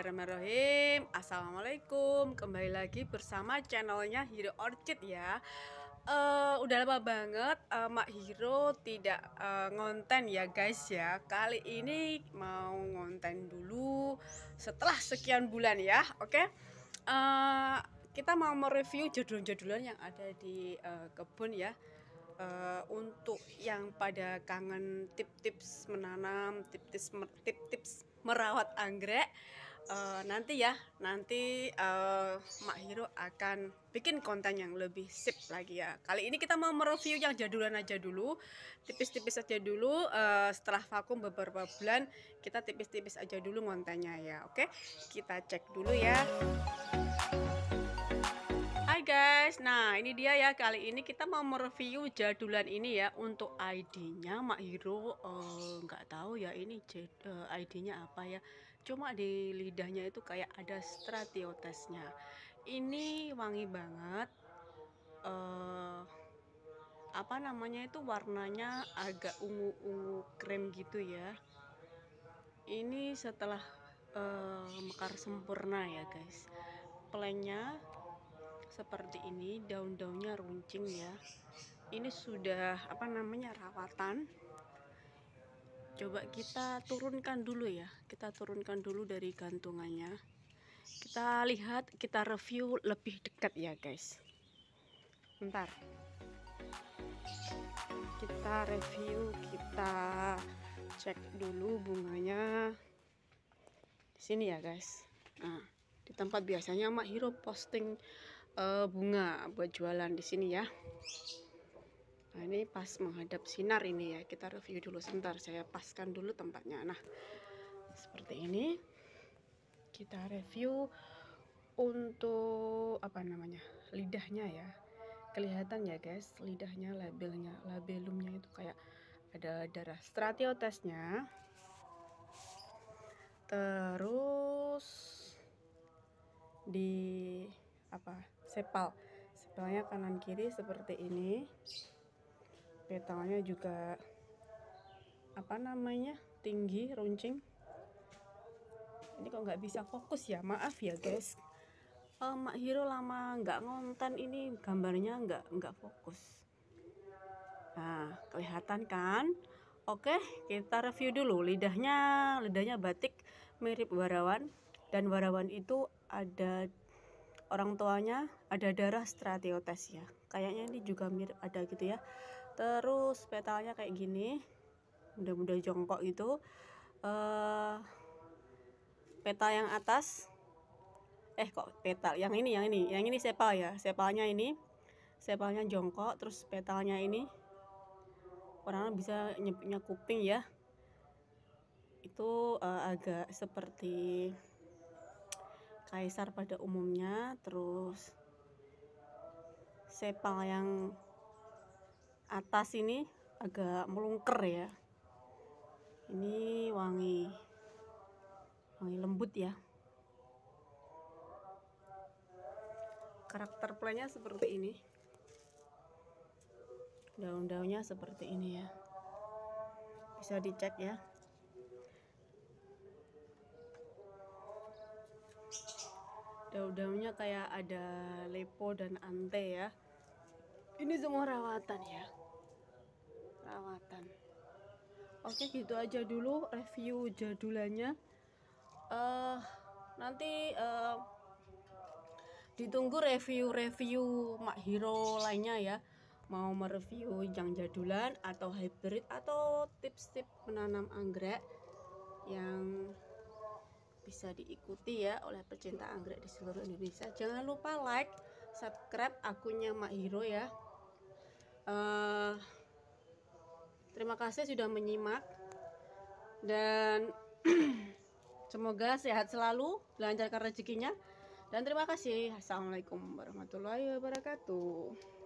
Bismillahirrahmanirrahim Assalamualaikum Kembali lagi bersama channelnya Hero Orchid ya uh, Udah lama banget uh, Mak Hero tidak uh, ngonten ya guys ya Kali ini mau ngonten dulu setelah sekian bulan ya Oke okay? uh, Kita mau mereview jodolan jadulan yang ada di uh, kebun ya uh, untuk yang pada kangen tip tips menanam, tip tips tips-tips merawat anggrek Eh, nanti ya nanti uh, Mak Hiro akan bikin konten yang lebih sip lagi ya kali ini kita mau mereview yang jadulan aja dulu tipis-tipis aja dulu uh, setelah vakum beberapa bulan kita tipis-tipis aja dulu kontennya ya oke kita cek dulu ya Hai guys, nah ini dia ya kali ini kita mau mereview jadulan ini ya untuk ID-nya Mak Hiro nggak uh, tahu ya ini uh, ID-nya apa ya cuma di lidahnya itu kayak ada stratiotesnya ini wangi banget uh, apa namanya itu warnanya agak ungu-ungu krem gitu ya ini setelah uh, mekar sempurna ya guys plannya seperti ini daun-daunnya runcing ya ini sudah apa namanya rawatan coba kita turunkan dulu ya kita turunkan dulu dari gantungannya kita lihat kita review lebih dekat ya guys bentar kita review kita cek dulu bunganya di sini ya guys nah di tempat biasanya Mak Hiro posting uh, bunga buat jualan di sini ya Nah ini pas menghadap sinar ini ya kita review dulu sebentar saya paskan dulu tempatnya nah seperti ini kita review untuk apa namanya lidahnya ya kelihatan ya guys lidahnya labelnya labelumnya itu kayak ada darah stratiotesnya terus di apa sepal sepalnya kanan kiri seperti ini petalnya juga apa namanya tinggi runcing ini kok nggak bisa fokus ya maaf ya guys oh, Mak hero lama nggak ngonten ini gambarnya nggak nggak fokus nah kelihatan kan Oke kita review dulu lidahnya lidahnya batik mirip warawan dan warawan itu ada orang tuanya ada darah strateotes ya kayaknya ini juga mirip ada gitu ya terus petalnya kayak gini mudah-mudah jongkok gitu uh, peta yang atas eh kok petal yang ini yang ini yang ini sepal ya sepalnya ini sepalnya jongkok terus petalnya ini orang bisa nyebutnya kuping ya itu uh, agak seperti kaisar pada umumnya terus sepal yang atas ini agak melungker ya ini wangi wangi lembut ya karakter playnya seperti ini daun-daunnya seperti ini ya bisa dicek ya Ya daun-daunnya kayak ada lepo dan ante ya ini semua rawatan ya rawatan oke gitu aja dulu review jadulannya uh, eh, nanti uh, ditunggu review-review Mak Hero lainnya ya mau mereview yang jadulan atau hybrid atau tips-tips menanam anggrek yang bisa diikuti ya oleh pecinta anggrek di seluruh Indonesia. Jangan lupa like, subscribe akunnya Mak Hero ya. Uh, terima kasih sudah menyimak dan semoga sehat selalu, lancarkan rezekinya. Dan terima kasih. Assalamualaikum warahmatullahi wabarakatuh.